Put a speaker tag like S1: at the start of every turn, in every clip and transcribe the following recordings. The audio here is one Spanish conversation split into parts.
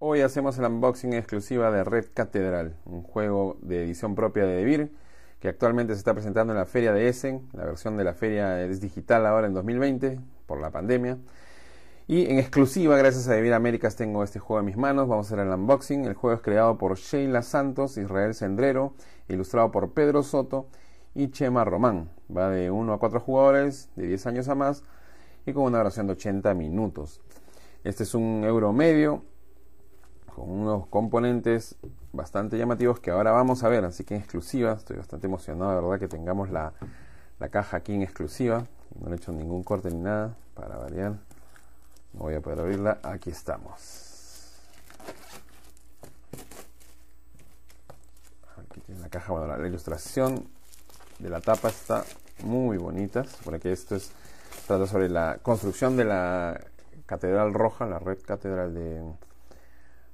S1: Hoy hacemos el unboxing exclusiva de Red Catedral, un juego de edición propia de DeVir que actualmente se está presentando en la feria de Essen. La versión de la feria es digital ahora en 2020 por la pandemia. Y en exclusiva, gracias a DeVir Américas, tengo este juego en mis manos. Vamos a hacer el unboxing. El juego es creado por Sheila Santos, Israel Sendrero, ilustrado por Pedro Soto y Chema Román. Va de 1 a 4 jugadores, de 10 años a más, y con una duración de 80 minutos. Este es un euro medio con unos componentes bastante llamativos que ahora vamos a ver, así que en exclusiva, estoy bastante emocionado, de verdad, que tengamos la, caja aquí en exclusiva, no le he hecho ningún corte ni nada, para variar, no voy a poder abrirla, aquí estamos. Aquí tiene la caja, bueno, la, ilustración de la tapa está muy bonita, Porque que esto es, trata sobre la construcción de la Catedral Roja, la red catedral de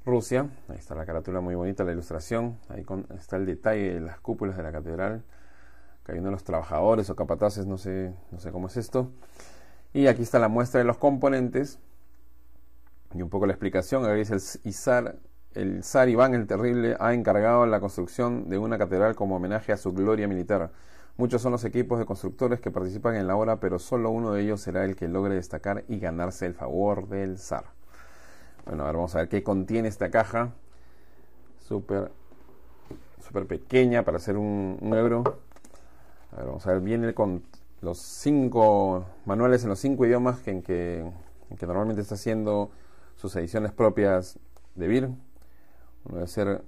S1: Rusia. Ahí está la carátula muy bonita, la ilustración. Ahí está el detalle de las cúpulas de la catedral. Cayendo los trabajadores o capataces, no sé, no sé cómo es esto. Y aquí está la muestra de los componentes. Y un poco la explicación. ahí dice el El zar Iván el Terrible ha encargado la construcción de una catedral como homenaje a su gloria militar. Muchos son los equipos de constructores que participan en la obra, pero solo uno de ellos será el que logre destacar y ganarse el favor del zar. Bueno, ver, vamos a ver qué contiene esta caja. Súper súper pequeña para hacer un, euro. A ver, vamos a ver viene con, los cinco manuales en los cinco idiomas que, en, que, normalmente está haciendo sus ediciones propias de BIR. Uno debe ser,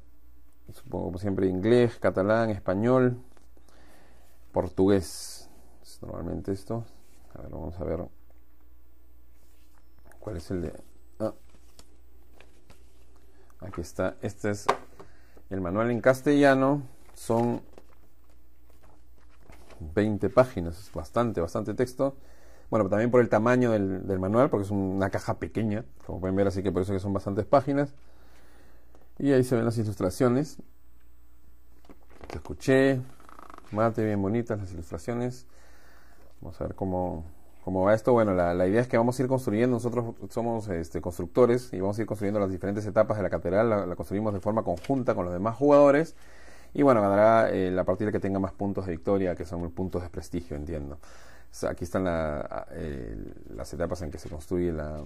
S1: supongo como siempre, inglés, catalán, español, portugués. Es normalmente esto. A ver, vamos a ver cuál es el de... Ah, Aquí está. Este es el manual en castellano. Son 20 páginas. Es bastante, bastante texto. Bueno, también por el tamaño del, manual, porque es una caja pequeña, como pueden ver, así que por eso que son bastantes páginas. Y ahí se ven las ilustraciones. Te escuché. Mate, bien bonitas las ilustraciones. Vamos a ver cómo, como va esto, bueno, la, idea es que vamos a ir construyendo, nosotros somos este, constructores y vamos a ir construyendo las diferentes etapas de la catedral, la, construimos de forma conjunta con los demás jugadores y bueno, ganará eh, la partida que tenga más puntos de victoria, que son puntos de prestigio, entiendo. aquí están las etapas en que se construye la,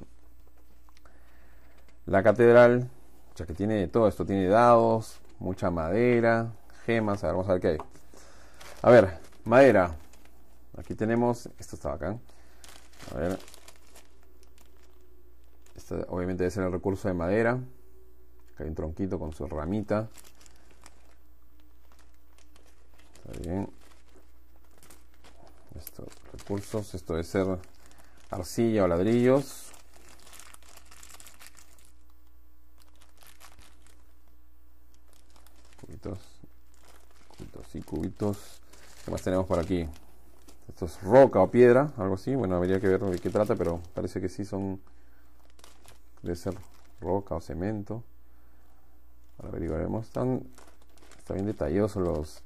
S1: catedral, Ya que tiene todo esto, tiene dados, mucha madera, gemas, a ver, vamos a ver qué hay. A ver, madera. Aquí tenemos, esto estaba acá. A ver. obviamente debe ser el recurso de madera. Acá hay un tronquito con su ramita. Está bien. Estos recursos, esto debe ser arcilla o ladrillos. Cubitos, cubitos y cubitos. ¿Qué más tenemos por aquí? Esto es roca o piedra, algo así. Bueno, habría que ver de qué trata, pero parece que sí son. Debe ser roca o cemento. Ahora averiguaremos. Están, está bien detalloso los,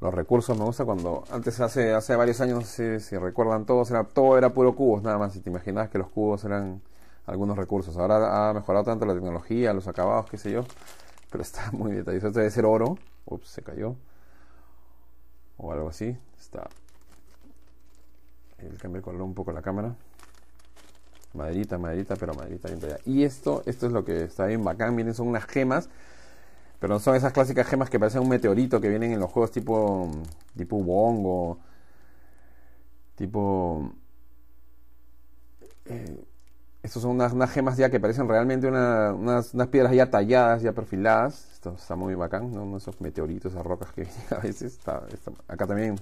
S1: los recursos. Me gusta cuando antes, hace, hace varios años, no si recuerdan todos, era, todo era puro cubos, nada más. si te imaginabas que los cubos eran algunos recursos. Ahora ha mejorado tanto la tecnología, los acabados, qué sé yo. Pero está muy detallado, Este debe ser oro. Ups, se cayó. O algo así. Está el cambio color un poco la cámara maderita maderita pero maderita bien y esto esto es lo que está bien bacán miren son unas gemas pero no son esas clásicas gemas que parecen un meteorito que vienen en los juegos tipo mm, tipo bongo tipo eh, estos son unas, gemas ya que parecen realmente unas, piedras ya talladas, ya perfiladas. Esto está muy bacán, ¿no? Esos meteoritos, esas rocas que a veces. está. Acá también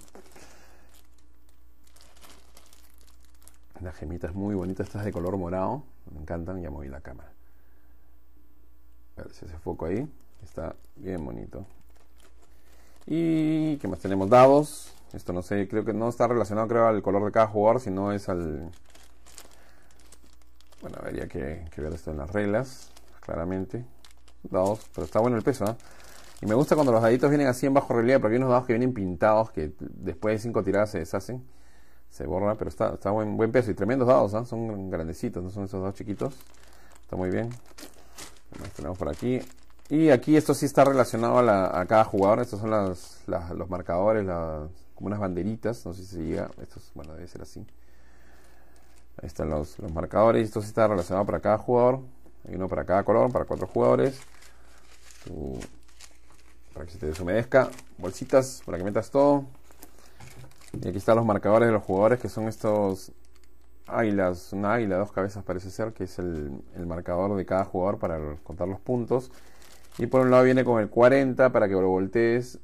S1: gemita gemitas muy bonitas, estas de color morado. Me encantan, ya moví la cámara. A ver si hace foco ahí. Está bien bonito. ¿Y qué más tenemos? Dados. Esto no sé, creo que no está relacionado creo al color de cada jugador, sino es al... Bueno, habría que, que ver esto en las reglas, claramente. Dados, pero está bueno el peso, ¿ah? Y me gusta cuando los daditos vienen así en bajo relieve, porque hay unos dados que vienen pintados que después de cinco tiradas se deshacen se borra, pero está, está buen, buen peso y tremendos dados, ¿ah? son grandecitos, no son esos dos chiquitos. Está muy bien. tenemos por aquí. Y aquí esto sí está relacionado a, cada jugador. Estos son los marcadores, como unas banderitas. No sé si se llega. Esto bueno, debe ser así. Ahí están los, los marcadores. Esto sí está relacionado para cada jugador. Hay uno para cada color, para cuatro jugadores. para que se te deshumedezca. Bolsitas para que metas todo. Y aquí están los marcadores de los jugadores, que son estos águilas, una águila, dos cabezas parece ser, que es el, marcador de cada jugador para contar los puntos. Y por un lado viene con el 40 para que lo voltees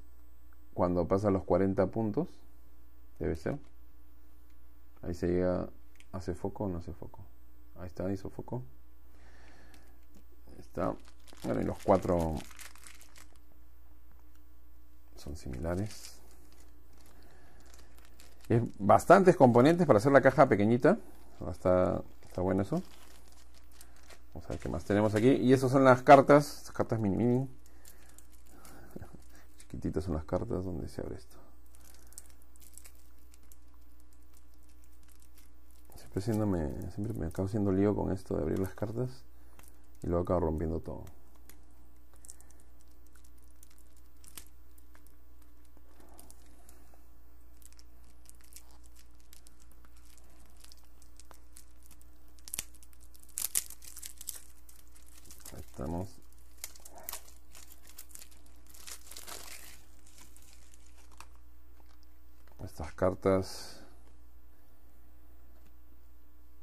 S1: cuando pasan los 40 puntos. Debe ser. Ahí se llega. ¿Hace foco o no hace foco? Ahí está, hizo foco. Ahí está. Bueno, y los cuatro son similares. Es bastantes componentes para hacer la caja pequeñita. Está, está bueno eso. Vamos a ver qué más tenemos aquí. Y esas son las cartas. Estas cartas mini mini. Chiquititas son las cartas donde se abre esto. Siempre, me, siempre me acabo haciendo lío con esto de abrir las cartas. Y luego acabo rompiendo todo. cartas.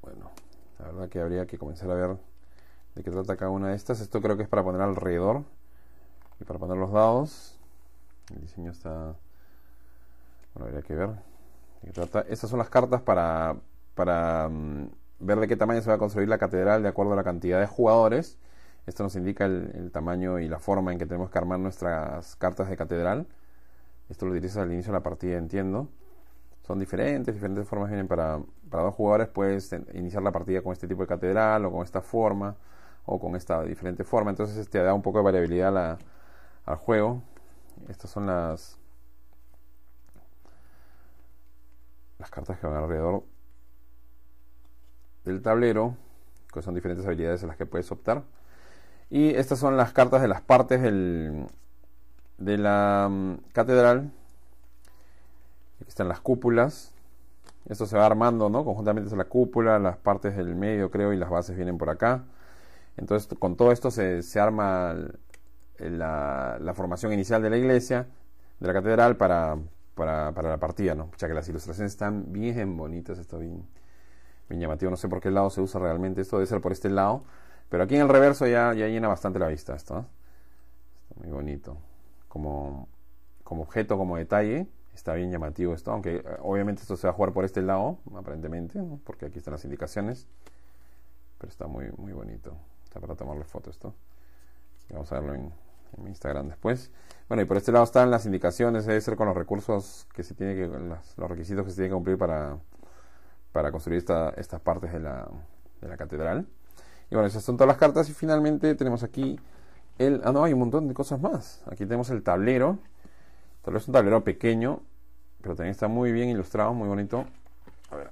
S1: Bueno, la verdad que habría que comenzar a ver de qué trata cada una de estas. Esto creo que es para poner alrededor y para poner los dados. El diseño está... Bueno, habría que ver Estas son las cartas para, para mm, ver de qué tamaño se va a construir la catedral de acuerdo a la cantidad de jugadores. Esto nos indica el, el, tamaño y la forma en que tenemos que armar nuestras cartas de catedral. Esto lo utilizas al inicio de la partida, entiendo son diferentes, diferentes formas vienen para, para dos jugadores, puedes iniciar la partida con este tipo de catedral o con esta forma o con esta diferente forma, entonces te este, da un poco de variabilidad al juego. Estas son las las cartas que van alrededor del tablero, que son diferentes habilidades en las que puedes optar. Y estas son las cartas de las partes del, de la mm, catedral están las cúpulas. Esto se va armando, ¿no? Conjuntamente es la cúpula, las partes del medio, creo, y las bases vienen por acá. Entonces, con todo esto se, arma la, formación inicial de la iglesia, de la catedral, para, la partida, ¿no? Ya que las ilustraciones están bien bonitas, está bien, bien llamativo. No sé por qué lado se usa realmente esto, debe ser por este lado. Pero aquí en el reverso ya, ya llena bastante la vista esto. ¿eh? Está muy bonito. Como, como objeto, como detalle, Está bien llamativo esto, aunque eh, obviamente esto se va a jugar por este lado, aparentemente, porque aquí están las indicaciones. Pero está muy, muy bonito. Está para tomarle foto esto. Vamos a verlo en, Instagram después. Bueno, y por este lado están las indicaciones, debe ser con los recursos que se tiene que, los requisitos que se tienen que cumplir para, para construir estas partes de la, de la catedral. Y bueno, esas son todas las cartas. Y finalmente tenemos aquí el. Ah, no, hay un montón de cosas más. Aquí tenemos el tablero Tal vez un tablero pequeño, pero también está muy bien ilustrado, muy bonito. A ver,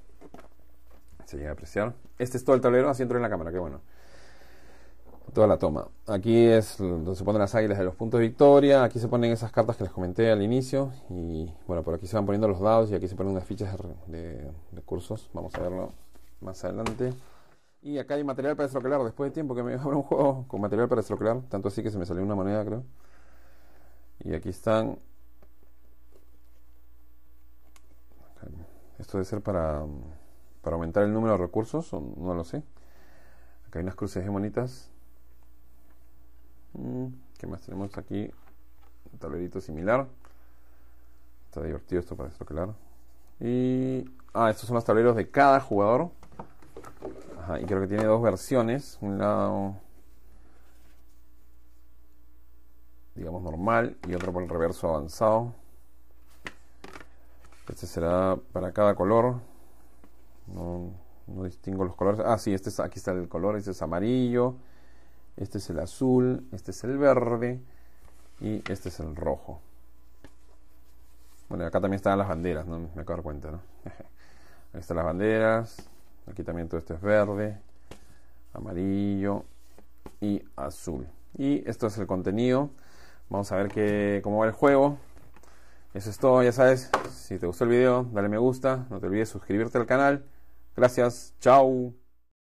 S1: se llega a apreciar. Este es todo el tablero, así entro en la cámara, que bueno. Toda la toma. Aquí es donde se ponen las águilas de los puntos de victoria. Aquí se ponen esas cartas que les comenté al inicio. Y bueno, por aquí se van poniendo los dados y aquí se ponen unas fichas de recursos. Vamos a verlo más adelante. Y acá hay material para destroquelar. Después de tiempo que me abra un juego con material para destroquelar. Tanto así que se me salió una moneda, creo. Y aquí están Esto debe ser para, aumentar el número de recursos, o no lo sé. Acá hay unas cruces gemonitas. Mm, ¿Qué más tenemos aquí? Un tablerito similar. Está divertido esto para claro Y. Ah, estos son los tableros de cada jugador. y creo que tiene dos versiones. Un lado. Digamos normal. Y otro por el reverso avanzado. Este será para cada color. No, distingo los colores. Ah, sí, este es, aquí está el color. Este es amarillo. Este es el azul. Este es el verde. Y este es el rojo. Bueno, acá también están las banderas, ¿no? Me he de cuenta, ¿no? Aquí están las banderas. Aquí también todo esto es verde, amarillo y azul. Y esto es el contenido. Vamos a ver qué cómo va el juego. Eso es todo, ya sabes. Si te gustó el video, dale me gusta. No te olvides suscribirte al canal. Gracias, chao.